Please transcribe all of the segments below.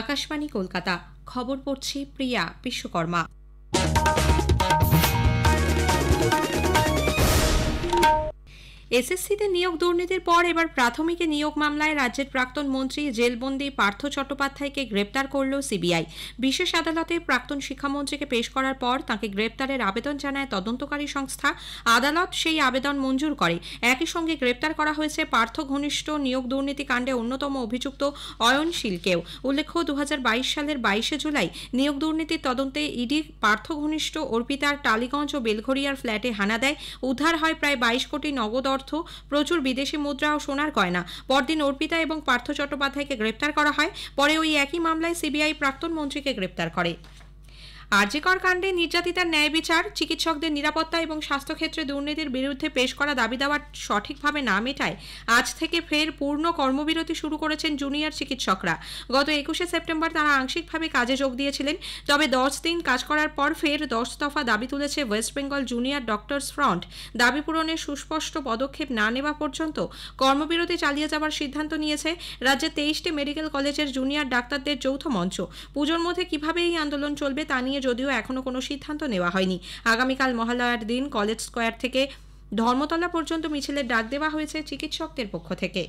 আকাশবাণী কলকাতা খবর পড়ছে প্রিয়া বিশ্বকর্মা এসএসসিতে নিয়োগ দুর্নীতির পর এবার প্রাথমিকে নিয়োগ মামলায় রাজ্যের প্রাক্তন মন্ত্রী জেলবন্দি পার্থ চট্টোপাধ্যায়কে গ্রেপ্তার করল সিবিআই বিশেষ আদালতে প্রাক্তন শিক্ষামন্ত্রীকে পেশ করার পর তাকে গ্রেপ্তারের আবেদন জানায় তদন্তকারী সংস্থা আদালত সেই আবেদন মঞ্জুর করে একই সঙ্গে গ্রেপ্তার করা হয়েছে পার্থ ঘনিষ্ঠ নিয়োগ দুর্নীতি কাণ্ডে অন্যতম অভিযুক্ত অয়নশীলকেও উল্লেখ্য দু সালের বাইশে জুলাই নিয়োগ দুর্নীতির তদন্তে ইডি পার্থ ঘনিষ্ঠ অর্পিতার টালিগঞ্জ ও বেলঘরিয়ার ফ্ল্যাটে হানা দেয় উদ্ধার হয় প্রায় বাইশ কোটি নগদ অর্থ অর্থ প্রচুর বিদেশি মুদ্রা ও সোনার গয়না পরদিন অর্পিতা এবং পার্থ চট্টোপাধ্যায়কে গ্রেপ্তার করা হয় পরে ওই একই মামলায় সিবিআই প্রাক্তন মন্ত্রীকে গ্রেপ্তার করে আরজিকর কাণ্ডে নির্যাতিতার ন্যায় বিচার চিকিৎসকদের নিরাপত্তা এবং স্বাস্থ্যক্ষেত্রে দুর্নীতির বিরুদ্ধে পেশ করা দাবি দাওয়া সঠিকভাবে না মেটায় আজ থেকে ফের পূর্ণ কর্মবিরতি শুরু করেছেন জুনিয়র চিকিৎসকরা গত একুশে সেপ্টেম্বর তারা আংশিকভাবে কাজে যোগ দিয়েছিলেন তবে দশ দিন কাজ করার পর ফের দশ দফা দাবি তুলেছে West Bengal junior doctors front দাবি পূরণে সুস্পষ্ট পদক্ষেপ না নেওয়া পর্যন্ত কর্মবিরতি চালিয়ে যাওয়ার সিদ্ধান্ত নিয়েছে রাজ্যে তেইশটি মেডিকেল কলেজের জুনিয়র ডাক্তারদের যৌথ মঞ্চ পুজোর মধ্যে কিভাবে এই আন্দোলন চলবে তা নিয়ে যদিও এখনও কোনো সিদ্ধান্ত নেওয়া হয়নি আগামীকাল মহালয়ার দিন কলেজ স্কোয়ার থেকে ধর্মতলা পর্যন্ত মিছিলের ডাক দেওয়া হয়েছে চিকিৎসকদের পক্ষ থেকে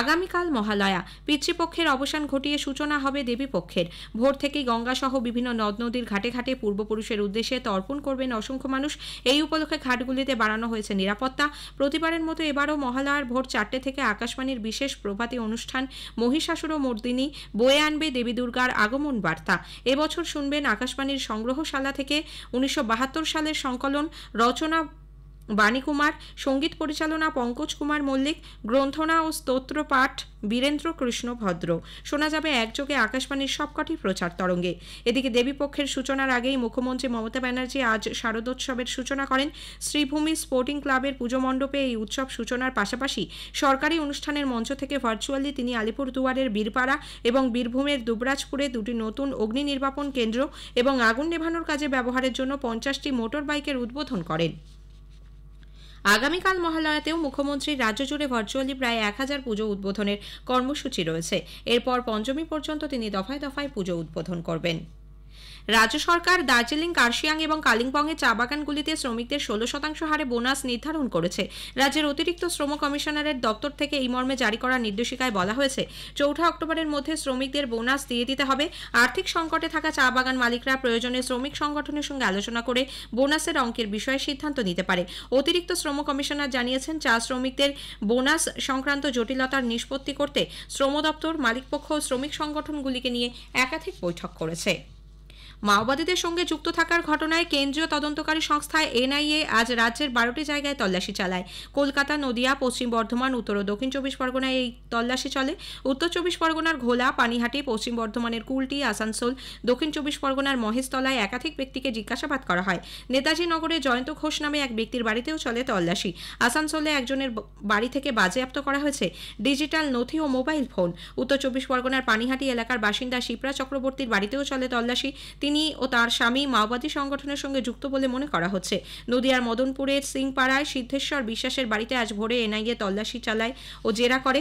আগামীকাল মহালয়া পিতৃপক্ষের অবসান ঘটিয়ে সূচনা হবে দেবীপক্ষের ভোর থেকেই গঙ্গাসহ বিভিন্ন নদ নদীর ঘাটে ঘাটে পূর্বপুরুষের উদ্দেশ্যে তর্পণ করবেন অসংখ্য মানুষ এই উপলক্ষে ঘাটগুলিতে বাড়ানো হয়েছে নিরাপত্তা প্রতিবারের মতো এবারও মহালয়ার ভোর চারটে থেকে আকাশবাণীর বিশেষ প্রভাতী অনুষ্ঠান মহিষাসুর মর্দিনী বয়ে আনবে দেবী দুর্গার আগমন বার্তা এবছর শুনবেন আকাশবাণীর সংগ্রহশালা থেকে উনিশশো সালের সংকলন রচনা বাণী কুমার সঙ্গীত পরিচালনা পঙ্কজ কুমার মল্লিক গ্রন্থনা ও স্তোত্র পাঠ বীরেন্দ্র কৃষ্ণ ভদ্র শোনা যাবে একযোগে আকাশবাণীর সবকটি প্রচার তরঙ্গে এদিকে দেবীপক্ষের সূচনার আগেই মুখ্যমন্ত্রী মমতা ব্যানার্জি আজ শারদোৎসবের সূচনা করেন শ্রীভূমি স্পোর্টিং ক্লাবের পুজো মণ্ডপে এই উৎসব সূচনার পাশাপাশি সরকারি অনুষ্ঠানের মঞ্চ থেকে ভার্চুয়ালি তিনি আলিপুর দুয়ারের বীরপাড়া এবং বীরভূমের দুবরাজপুরে দুটি নতুন অগ্নি নির্বাপন কেন্দ্র এবং আগুন নেভানোর কাজে ব্যবহারের জন্য পঞ্চাশটি মোটর বাইকের উদ্বোধন করেন আগামীকাল মহালয়াতেও মুখ্যমন্ত্রী রাজ্য জুড়ে ভার্চুয়ালি প্রায় এক হাজার পুজো উদ্বোধনের কর্মসূচি রয়েছে এরপর পঞ্চমী পর্যন্ত তিনি দফায় দফায় পুজো উদ্বোধন করবেন রাজ্য সরকার দার্জিলিং কার্শিয়াং এবং কালিম্পংয়ের চা বাগানগুলিতে শ্রমিকদের ষোলো শতাংশ হারে বোনাস নির্ধারণ করেছে রাজ্যের অতিরিক্ত শ্রম কমিশনারের দপ্তর থেকে এই মর্মে জারি করা নির্দেশিকায় বলা হয়েছে চৌঠা অক্টোবরের মধ্যে শ্রমিকদের বোনাস দিয়ে দিতে হবে আর্থিক সংকটে থাকা চা বাগান মালিকরা প্রয়োজনে শ্রমিক সংগঠনের সঙ্গে আলোচনা করে বোনাসের অঙ্কের বিষয়ে সিদ্ধান্ত নিতে পারে অতিরিক্ত শ্রম কমিশনার জানিয়েছেন চা শ্রমিকদের বোনাস সংক্রান্ত জটিলতার নিষ্পত্তি করতে শ্রম দপ্তর মালিকপক্ষ ও শ্রমিক সংগঠনগুলিকে নিয়ে একাধিক বৈঠক করেছে মাওবাদীদের সঙ্গে যুক্ত থাকার ঘটনায় কেন্দ্রীয় তদন্তকারী সংস্থা এনআইএ আজ রাজ্যের বারোটি জায়গায় তল্লাশি চালায় কলকাতা নদিয়া পশ্চিম বর্ধমান উত্তর ও দক্ষিণ চব্বিশ পরগনায় এই তল্লাশি চলে উত্তর চব্বিশ পরগনার ঘোলা পানিহাটি পশ্চিম বর্ধমানের কুলটি আসানসোল দক্ষিণ চব্বিশ পরগনার মহেশতলায় একাধিক ব্যক্তিকে জিজ্ঞাসাবাদ করা হয় নেতাজি নগরে জয়ন্ত ঘোষ নামে এক ব্যক্তির বাড়িতেও চলে তল্লাশি আসানসোলে একজনের বাড়ি থেকে বাজেয়াপ্ত করা হয়েছে ডিজিটাল নথি ও মোবাইল ফোন উত্তর চব্বিশ পরগনার পানিহাটি এলাকার বাসিন্দা শিপ্রা চক্রবর্তীর বাড়িতেও চলে তল্লাশি তিনি তিনি ও তার স্বামী মাওবাদী সংগঠনের সঙ্গে যুক্ত বলে মনে করা হচ্ছে নদিয়ার মদনপুরের সিংপাড়ায় সিদ্ধেশ্বর বিশ্বাসের বাড়িতে আজ ভোরে এনআইএ তল্লাশি চালায় ও জেরা করে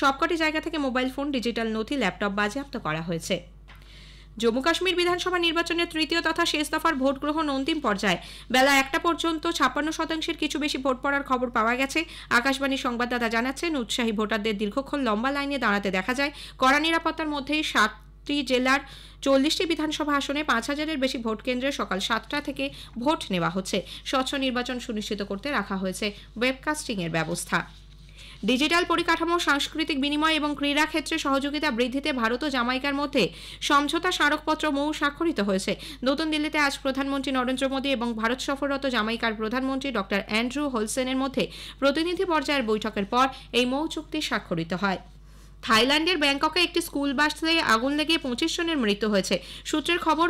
সবকটি জায়গা থেকে মোবাইল ফোন ডিজিটাল নথি ল্যাপটপ বাজেয়াপ্ত করা হয়েছে জম্মু কাশ্মীর বিধানসভা নির্বাচনের তৃতীয় তথা শেষ দফার ভোট গ্রহণ অন্তিম পর্যায়ে বেলা একটা পর্যন্ত ছাপ্পান্ন শতাংশের কিছু বেশি ভোট পড়ার খবর পাওয়া গেছে আকাশবাণীর সংবাদদাতা জানাচ্ছেন উৎসাহী ভোটারদের দীর্ঘক্ষণ লম্বা লাইনে দাঁড়াতে দেখা যায় কড়া নিরাপত্তার মধ্যেই সাত টি জেলার চল্লিশটি বিধানসভা আসনে পাঁচ হাজারের বেশি ভোট কেন্দ্রে সকাল সাতটা থেকে ভোট নেওয়া হচ্ছে স্বচ্ছ নির্বাচন সুনিশ্চিত করতে রাখা হয়েছে ওয়েবকাস্টিং এর ব্যবস্থা ডিজিটাল পরিকাঠামো সাংস্কৃতিক বিনিময় এবং ক্রীড়া ক্ষেত্রে সহযোগিতা বৃদ্ধিতে ভারত ও জামাইকার মধ্যে সমঝোতা স্মারকপত্র মৌ স্বাক্ষরিত হয়েছে নতুন দিল্লিতে আজ প্রধানমন্ত্রী নরেন্দ্র মোদী এবং ভারত সফররত জামাইকার প্রধানমন্ত্রী ডক্টর অ্যান্ড্রু হোলসেনের মধ্যে প্রতিনিধি পর্যায়ের বৈঠকের পর এই মৌ চুক্তি স্বাক্ষরিত হয় থাইল্যান্ডের ব্যাংককে একটি স্কুল বাসে আগুন লেগে পঁচিশ জনের মৃত্যু হয়েছে সূত্রের খবর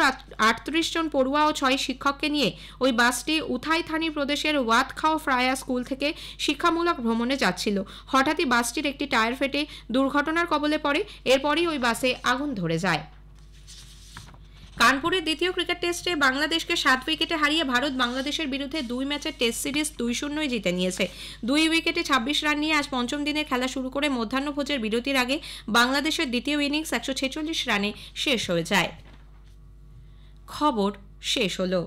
আটত্রিশ জন পড়ুয়া ও ছয় শিক্ষককে নিয়ে ওই বাসটি উথাই থানি প্রদেশের ওয়াতখাও ফ্রায়া স্কুল থেকে শিক্ষামূলক ভ্রমণে যাচ্ছিল হঠাৎই বাসটির একটি টায়ার ফেটে দুর্ঘটনার কবলে পড়ে এরপরই ওই বাসে আগুন ধরে যায় কানপুরের দ্বিতীয় ক্রিকেট টেস্টে বাংলাদেশকে সাত উইকেটে হারিয়ে ভারত বাংলাদেশের বিরুদ্ধে দুই ম্যাচের টেস্ট সিরিজ দুই শূন্যই জিতে নিয়েছে দুই উইকেটে ছাব্বিশ রান নিয়ে আজ পঞ্চম দিনে খেলা শুরু করে মধ্যাহ্নভোজের বিরতির আগে বাংলাদেশের দ্বিতীয় ইনিংস একশো ছেচল্লিশ রানে শেষ হয়ে যায় খবর শেষ হলো